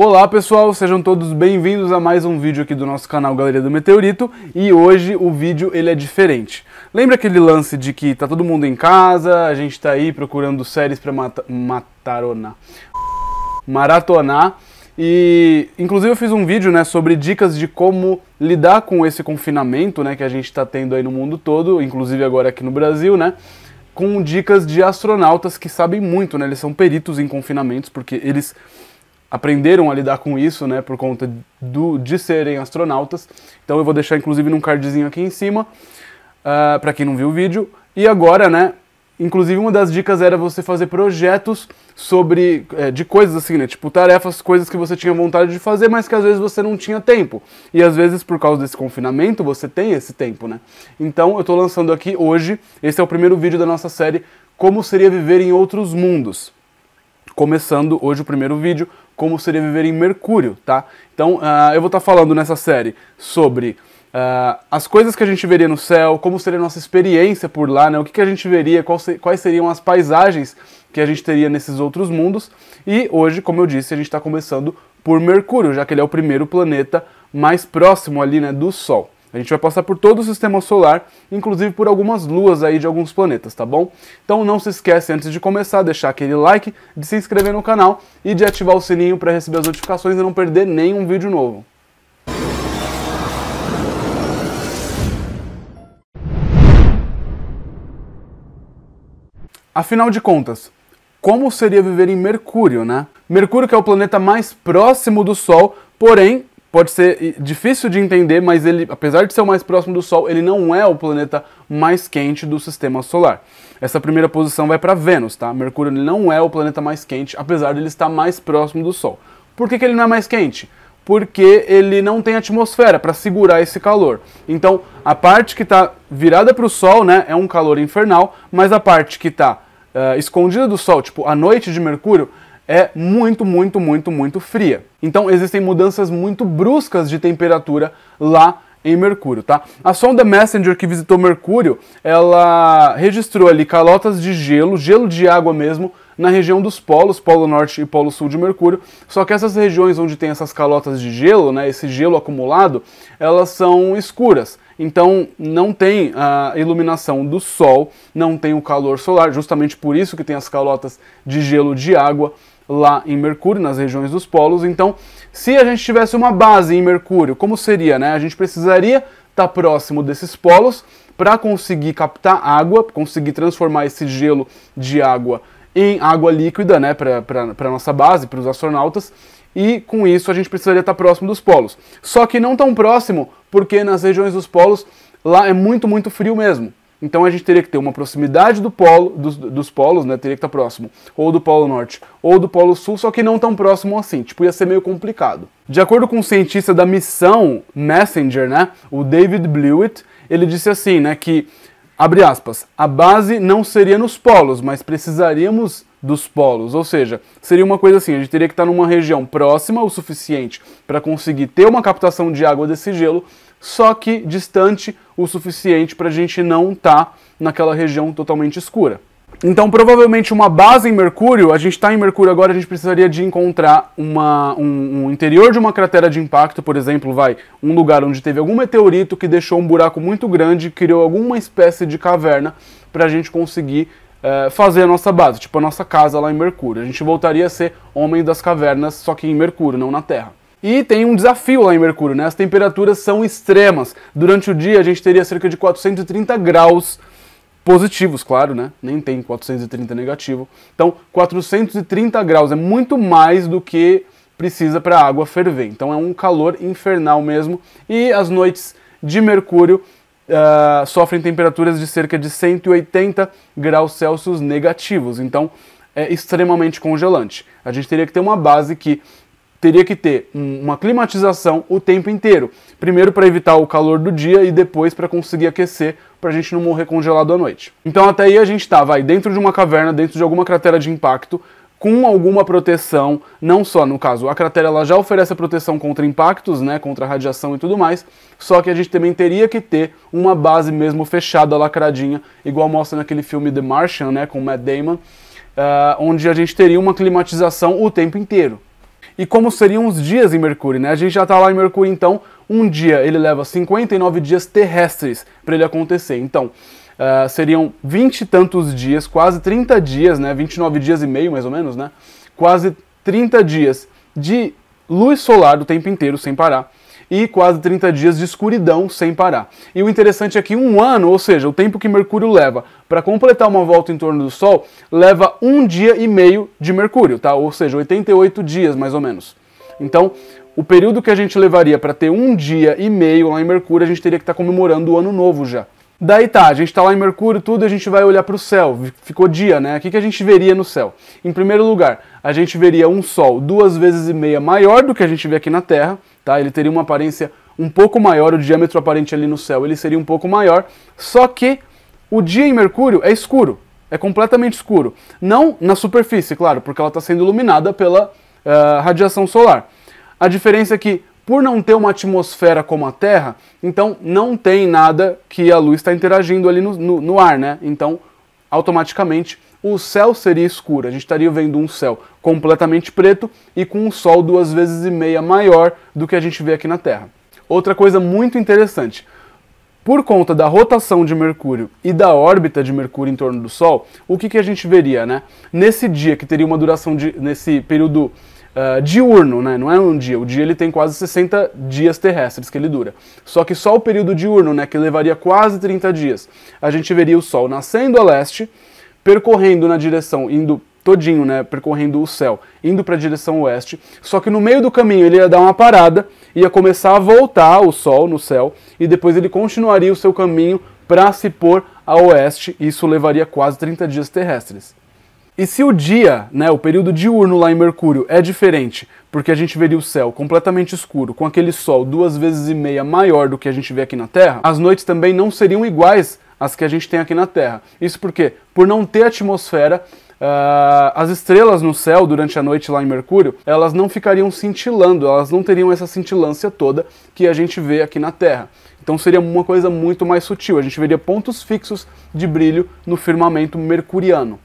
Olá pessoal, sejam todos bem-vindos a mais um vídeo aqui do nosso canal Galeria do Meteorito e hoje o vídeo ele é diferente. Lembra aquele lance de que tá todo mundo em casa, a gente tá aí procurando séries pra matar, mataronar, maratonar e inclusive eu fiz um vídeo né, sobre dicas de como lidar com esse confinamento né, que a gente está tendo aí no mundo todo, inclusive agora aqui no Brasil, né? com dicas de astronautas que sabem muito, né? Eles são peritos em confinamentos, porque eles aprenderam a lidar com isso, né, por conta do, de serem astronautas. Então eu vou deixar inclusive num cardzinho aqui em cima, uh, ah, para quem não viu o vídeo. E agora, né, inclusive uma das dicas era você fazer projetos sobre é, de coisas assim, né, tipo tarefas, coisas que você tinha vontade de fazer, mas que às vezes você não tinha tempo. E às vezes por causa desse confinamento você tem esse tempo, né? Então eu estou lançando aqui hoje, esse é o primeiro vídeo da nossa série Como seria viver em outros mundos. Começando hoje o primeiro vídeo como seria viver em Mercúrio, tá? Então uh, eu vou estar tá falando nessa série sobre uh, as coisas que a gente veria no céu, como seria a nossa experiência por lá, né? O que, que a gente veria, quais seriam as paisagens que a gente teria nesses outros mundos. E hoje, como eu disse, a gente está começando por Mercúrio, já que ele é o primeiro planeta mais próximo ali, né, do Sol. A gente vai passar por todo o sistema solar, inclusive por algumas luas aí de alguns planetas, tá bom? Então não se esquece, antes de começar, deixar aquele like, de se inscrever no canal e de ativar o sininho para receber as notificações e não perder nenhum vídeo novo. Afinal de contas, como seria viver em Mercúrio, né? Mercúrio que é o planeta mais próximo do Sol, porém pode ser difícil de entender, mas ele, apesar de ser o mais próximo do Sol, ele não é o planeta mais quente do sistema solar. Essa primeira posição vai para Vênus, tá? Mercúrio não é o planeta mais quente, apesar de ele estar mais próximo do Sol. Por que, que ele não é mais quente? Porque ele não tem atmosfera para segurar esse calor. Então, a parte que está virada para o Sol, né, é um calor infernal, mas a parte que está uh, eh, escondida do Sol, tipo a noite de Mercúrio, é muito, muito, muito, muito fria. Então existem mudanças muito bruscas de temperatura lá em Mercúrio, tá? A sonda Messenger que visitou Mercúrio, ela registrou ali calotas de gelo, gelo de água mesmo, na região dos polos, polo norte e polo sul de Mercúrio. Só que essas regiões onde tem essas calotas de gelo, né, esse gelo acumulado, elas são escuras. Então não tem a iluminação do sol, não tem o calor solar, justamente por isso que tem as calotas de gelo de água lá em Mercúrio, nas regiões dos polos. Então, se a gente tivesse uma base em Mercúrio, como seria, né? A gente precisaria estar tá próximo desses polos para conseguir captar água, conseguir transformar esse gelo de água em água líquida, né, para nossa base, para os astronautas, e com isso a gente precisaria estar tá próximo dos polos. Só que não tão próximo, porque nas regiões dos polos lá é muito, muito frio mesmo. Então a gente teria que ter uma proximidade do polo, dos, dos polos, né? Teria que estar próximo, ou do polo norte, ou do polo sul, só que não tão próximo assim. Tipo, ia ser meio complicado. De acordo com o um cientista da missão Messenger, né? O David Blewett, ele disse assim, né? Que abre aspas, a base não seria nos polos, mas precisaríamos dos polos, ou seja, seria uma coisa assim, a gente teria que estar numa região próxima o suficiente para conseguir ter uma captação de água desse gelo, só que distante o suficiente para a gente não estar tá naquela região totalmente escura. Então, provavelmente, uma base em Mercúrio, a gente está em Mercúrio agora, a gente precisaria de encontrar uma, um, um, interior de uma cratera de impacto, por exemplo, vai, um lugar onde teve algum meteorito que deixou um buraco muito grande, criou alguma espécie de caverna, para a gente conseguir eh, fazer a nossa base, tipo a nossa casa lá em Mercúrio. A gente voltaria a ser homem das cavernas, só que em Mercúrio, não na Terra. E tem um desafio lá em Mercúrio, né? As temperaturas são extremas. Durante o dia a gente teria cerca de 430 graus positivos, claro, né? Nem tem 430 negativo. Então, 430 graus é muito mais do que precisa para a água ferver. Então, é um calor infernal mesmo. E as noites de Mercúrio uh, sofrem temperaturas de cerca de 180 graus Celsius negativos. Então, é extremamente congelante. A gente teria que ter uma base que teria que ter uma climatização o tempo inteiro. Primeiro para evitar o calor do dia e depois para conseguir aquecer para a gente não morrer congelado à noite. Então até aí a gente estava tá, aí dentro de uma caverna, dentro de alguma cratera de impacto, com alguma proteção, não só no caso, a cratera ela já oferece a proteção contra impactos, né, contra radiação e tudo mais, só que a gente também teria que ter uma base mesmo fechada, lacradinha, igual mostra naquele filme The Martian, né, com Matt Damon, uh, onde a gente teria uma climatização o tempo inteiro e como seriam os dias em Mercúrio, né? A gente já está lá em Mercúrio, então um dia ele leva 59 dias terrestres para ele acontecer. Então, uh, seriam 20 e tantos dias, quase 30 dias, né? 29 dias e meio mais ou menos, né? Quase 30 dias de luz solar do tempo inteiro sem parar e quase 30 dias de escuridão sem parar. E o interessante é que um ano, ou seja, o tempo que Mercúrio leva para completar uma volta em torno do Sol, leva um dia e meio de Mercúrio, tá? Ou seja, 88 dias mais ou menos. Então, o período que a gente levaria para ter um dia e meio lá em Mercúrio, a gente teria que estar tá comemorando o ano novo já. Daí tá, a gente está lá em Mercúrio, tudo, a gente vai olhar para o céu. Ficou dia, né? O que, que a gente veria no céu? Em primeiro lugar, a gente veria um Sol duas vezes e meia maior do que a gente vê aqui na Terra, tá? Ele teria uma aparência um pouco maior, o diâmetro aparente ali no céu, ele seria um pouco maior, só que o dia em Mercúrio é escuro, é completamente escuro. Não na superfície, claro, porque ela está sendo iluminada pela uh, radiação solar. A diferença é que, por não ter uma atmosfera como a Terra, então não tem nada que a luz está interagindo ali no, no, no ar, né? Então, automaticamente, o céu seria escuro. A gente estaria vendo um céu completamente preto e com um sol duas vezes e meia maior do que a gente vê aqui na Terra. Outra coisa muito interessante. Por conta da rotação de Mercúrio e da órbita de Mercúrio em torno do Sol, o que, que a gente veria, né? Nesse dia que teria uma duração de, nesse período Uh, diurno, né? Não é um dia. O dia ele tem quase 60 dias terrestres que ele dura. Só que só o período diurno, né, que levaria quase 30 dias, a gente veria o Sol nascendo a leste percorrendo na direção, indo todinho, né, percorrendo o céu, indo para a direção oeste. Só que no meio do caminho ele ia dar uma parada, ia começar a voltar o sol no céu e depois ele continuaria o seu caminho para se pôr a oeste. E isso levaria quase 30 dias terrestres. E se o dia, né, o período diurno lá em Mercúrio é diferente, porque a gente veria o céu completamente escuro, com aquele sol duas vezes e meia maior do que a gente vê aqui na Terra, as noites também não seriam iguais as que a gente tem aqui na Terra. Isso porque, por não ter atmosfera, Uh, as estrelas no céu durante a noite lá em Mercúrio, elas não ficariam cintilando, elas não teriam essa cintilância toda que a gente vê aqui na Terra. Então seria uma coisa muito mais sutil, a gente veria pontos fixos de brilho no firmamento mercuriano.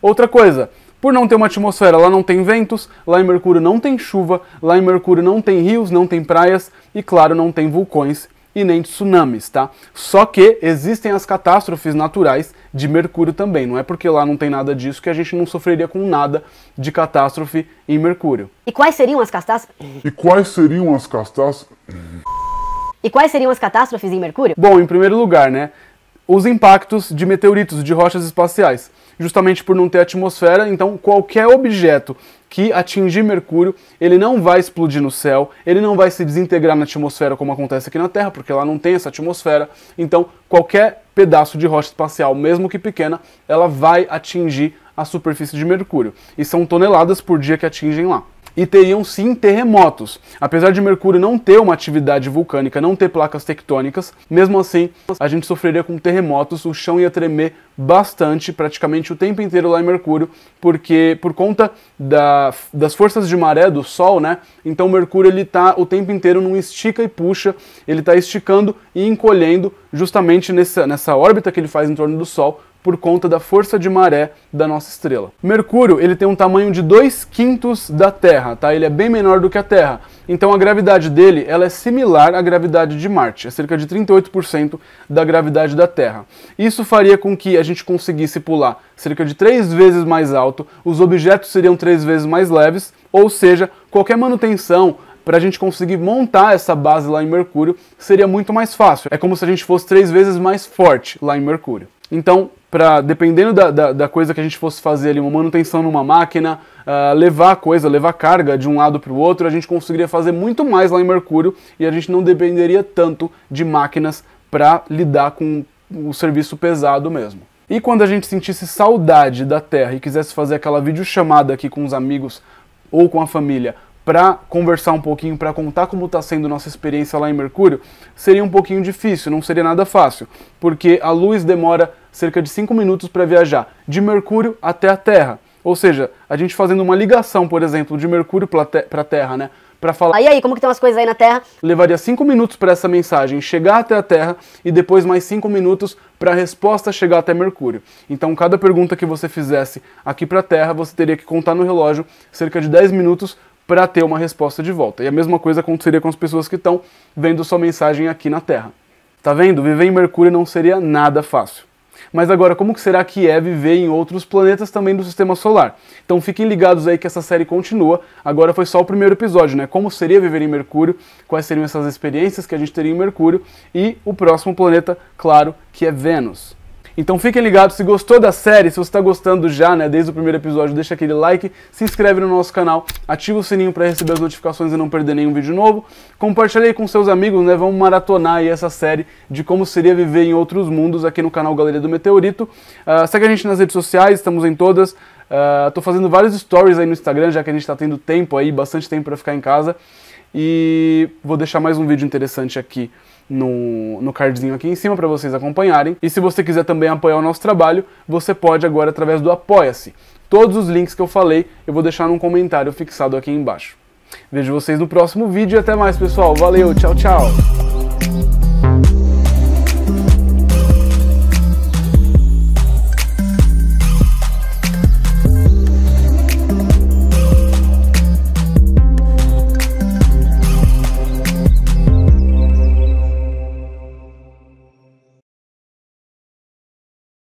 Outra coisa, por não ter uma atmosfera, lá não tem ventos, lá em Mercúrio não tem chuva, lá em Mercúrio não tem rios, não tem praias e, claro, não tem vulcões e nem tsunamis, tá? Só que existem as catástrofes naturais de Mercúrio também. Não é porque lá não tem nada disso que a gente não sofreria com nada de catástrofe em Mercúrio. E quais seriam as catástrofes? E quais seriam as catástrofes? E quais seriam as catástrofes em Mercúrio? Bom, em primeiro lugar, né? Os impactos de meteoritos, de rochas espaciais justamente por não ter atmosfera, então qualquer objeto que atingir Mercúrio, ele não vai explodir no céu, ele não vai se desintegrar na atmosfera como acontece aqui na Terra, porque lá não tem essa atmosfera. Então, qualquer pedaço de rocha espacial, mesmo que pequena, ela vai atingir a superfície de Mercúrio. E são toneladas por dia que atingem lá e teriam sim terremotos. Apesar de Mercúrio não ter uma atividade vulcânica, não ter placas tectônicas, mesmo assim a gente sofreria com terremotos, o chão ia tremer bastante, praticamente o tempo inteiro lá em Mercúrio, porque por conta da, das forças de maré do Sol, né? Então Mercúrio ele tá o tempo inteiro não estica e puxa, ele está esticando e encolhendo justamente nessa, nessa órbita que ele faz em torno do Sol por conta da força de maré da nossa estrela. Mercúrio ele tem um tamanho de 2 quintos da Terra, tá? Ele é bem menor do que a Terra. Então a gravidade dele ela é similar à gravidade de Marte, é cerca de 38% da gravidade da Terra. Isso faria com que a gente conseguisse pular cerca de três vezes mais alto, os objetos seriam três vezes mais leves, ou seja, qualquer manutenção, para a gente conseguir montar essa base lá em Mercúrio seria muito mais fácil. É como se a gente fosse três vezes mais forte lá em Mercúrio. Então, para, dependendo da, da, da, coisa que a gente fosse fazer ali, uma manutenção numa máquina, uh, levar coisa, levar carga de um lado para o outro, a gente conseguiria fazer muito mais lá em Mercúrio e a gente não dependeria tanto de máquinas para lidar com o serviço pesado mesmo. E quando a gente sentisse saudade da Terra e quisesse fazer aquela videochamada aqui com os amigos ou com a família para conversar um pouquinho, para contar como está sendo nossa experiência lá em Mercúrio, seria um pouquinho difícil, não seria nada fácil, porque a luz demora cerca de 5 minutos para viajar de Mercúrio até a Terra. Ou seja, a gente fazendo uma ligação, por exemplo, de Mercúrio para a Terra, né? Para falar. E aí, como que estão as coisas aí na Terra? Levaria 5 minutos para essa mensagem chegar até a Terra e depois mais 5 minutos para a resposta chegar até Mercúrio. Então, cada pergunta que você fizesse aqui para a Terra, você teria que contar no relógio cerca de 10 minutos para ter uma resposta de volta. E a mesma coisa aconteceria com as pessoas que estão vendo sua mensagem aqui na Terra. Tá vendo? Viver em Mercúrio não seria nada fácil. Mas agora, como será que é viver em outros planetas também do sistema solar? Então fiquem ligados aí que essa série continua. Agora foi só o primeiro episódio, né? Como seria viver em Mercúrio, quais seriam essas experiências que a gente teria em Mercúrio e o próximo planeta, claro, que é Vênus. Então fiquem ligados, se gostou da série, se você está gostando já, né, desde o primeiro episódio, deixa aquele like, se inscreve no nosso canal, ativa o sininho para receber as notificações e não perder nenhum vídeo novo. Compartilhe aí com seus amigos, né, vamos maratonar aí essa série de como seria viver em outros mundos aqui no canal Galeria do Meteorito. Uh, segue a gente nas redes sociais, estamos em todas. Estou ah, fazendo vários stories aí no Instagram, já que a gente está tendo tempo aí, bastante tempo para ficar em casa. E vou deixar mais um vídeo interessante aqui no, no cardzinho aqui em cima para vocês acompanharem. E se você quiser também apoiar o nosso trabalho, você pode agora através do Apoia-se. Todos os links que eu falei eu vou deixar num comentário fixado aqui embaixo. Vejo vocês no próximo vídeo e até mais, pessoal. Valeu, tchau, tchau!